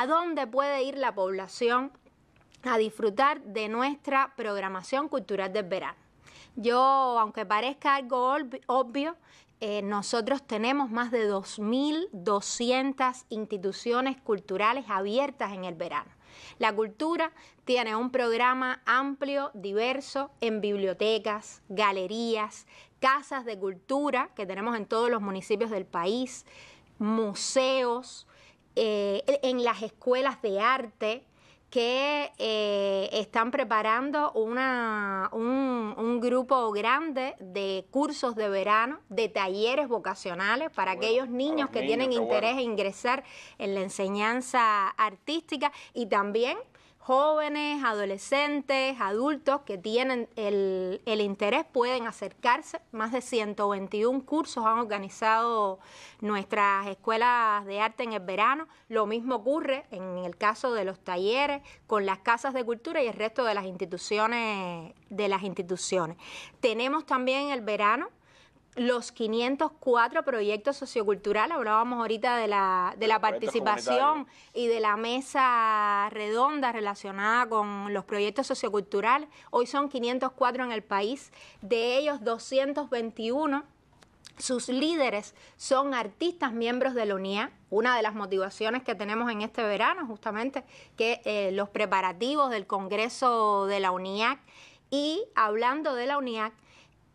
a dónde puede ir la población a disfrutar de nuestra programación cultural del verano. Yo, aunque parezca algo obvio, eh, nosotros tenemos más de 2.200 instituciones culturales abiertas en el verano. La cultura tiene un programa amplio, diverso, en bibliotecas, galerías, casas de cultura que tenemos en todos los municipios del país, museos, eh, en las escuelas de arte que eh, están preparando una, un, grupo grande de cursos de verano, de talleres vocacionales para aquellos niños que tienen interés en ingresar en la enseñanza artística y también jóvenes, adolescentes, adultos que tienen el, el, interés pueden acercarse. Más de 121 cursos han organizado nuestras escuelas de arte en el verano. Lo mismo ocurre en el caso de los talleres, con las casas de cultura y el resto de las instituciones. De las instituciones. Tenemos también el verano los 504 proyectos socioculturales. Hablábamos ahorita de la, de la participación y de la mesa redonda relacionada con los proyectos socioculturales. Hoy son 504 en el país, de ellos 221 sus líderes son artistas miembros de la UNIA. Una de las motivaciones que tenemos en este verano, justamente, que eh, los preparativos del Congreso de la UNIAC. Y hablando de la UNIAC,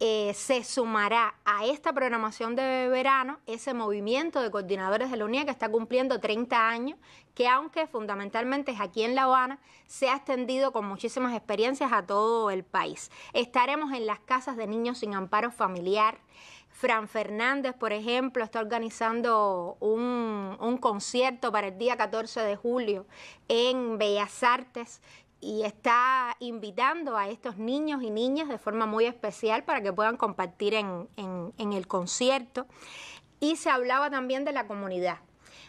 eh, se sumará a esta programación de verano ese movimiento de coordinadores de la UNIA que está cumpliendo 30 años, que aunque fundamentalmente es aquí en La Habana, se ha extendido con muchísimas experiencias a todo el país. Estaremos en las casas de niños sin amparo familiar. Fran Fernández, por ejemplo, está organizando un, un concierto para el día 14 de julio en Bellas Artes y está invitando a estos niños y niñas de forma muy especial para que puedan compartir en, el concierto. Y se hablaba también de la comunidad.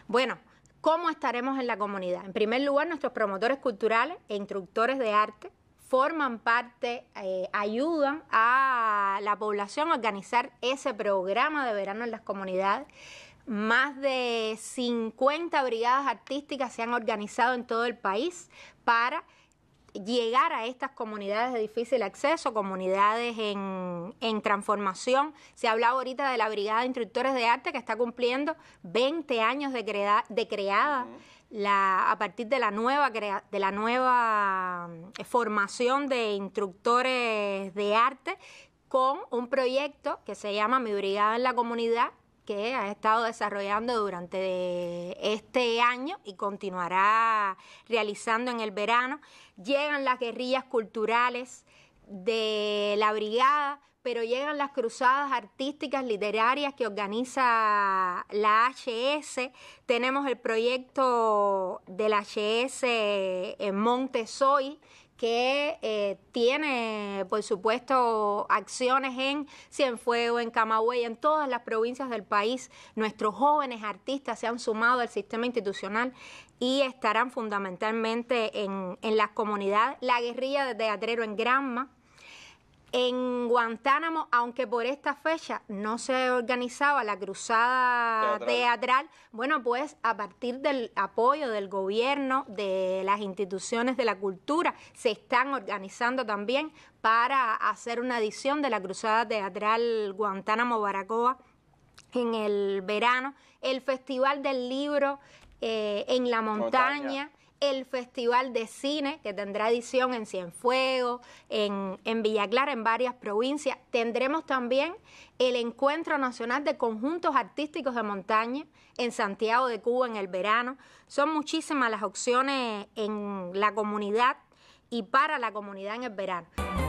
Bueno, ¿cómo estaremos en la comunidad? En primer lugar, nuestros promotores culturales e instructores de arte forman parte, eh, ayudan a la población a organizar ese programa de verano en las comunidades. Más de 50 brigadas artísticas se han organizado en todo el país para llegar a estas comunidades de difícil acceso, comunidades en, transformación. Se hablado ahorita de la Brigada de Instructores de Arte que está cumpliendo 20 años de, creada. a partir de la nueva de la nueva eh, formación de instructores de arte con un proyecto que se llama Mi Brigada en la Comunidad, que ha estado desarrollando durante este año y continuará realizando en el verano. Llegan las guerrillas culturales de la brigada, pero llegan las cruzadas artísticas literarias que organiza la HS. Tenemos el proyecto de la HS en Montesoy, que eh, tiene, por supuesto, acciones en Cienfuegos, en Camagüey, en todas las provincias del país. Nuestros jóvenes artistas se han sumado al sistema institucional y estarán fundamentalmente en, en las comunidades. La guerrilla de Teatrero en Granma, en Guantánamo, aunque por esta fecha no se organizaba la cruzada teatral. bueno, pues a partir del apoyo del gobierno, de las instituciones de la cultura, se están organizando también para hacer una edición de la cruzada teatral Guantánamo Baracoa en el verano, el Festival del Libro eh, en la montaña el Festival de Cine, que tendrá edición en Cienfuegos, en, en Villa Clara, en varias provincias. Tendremos también el Encuentro Nacional de Conjuntos Artísticos de Montaña en Santiago de Cuba en el verano. Son muchísimas las opciones en la comunidad y para la comunidad en el verano.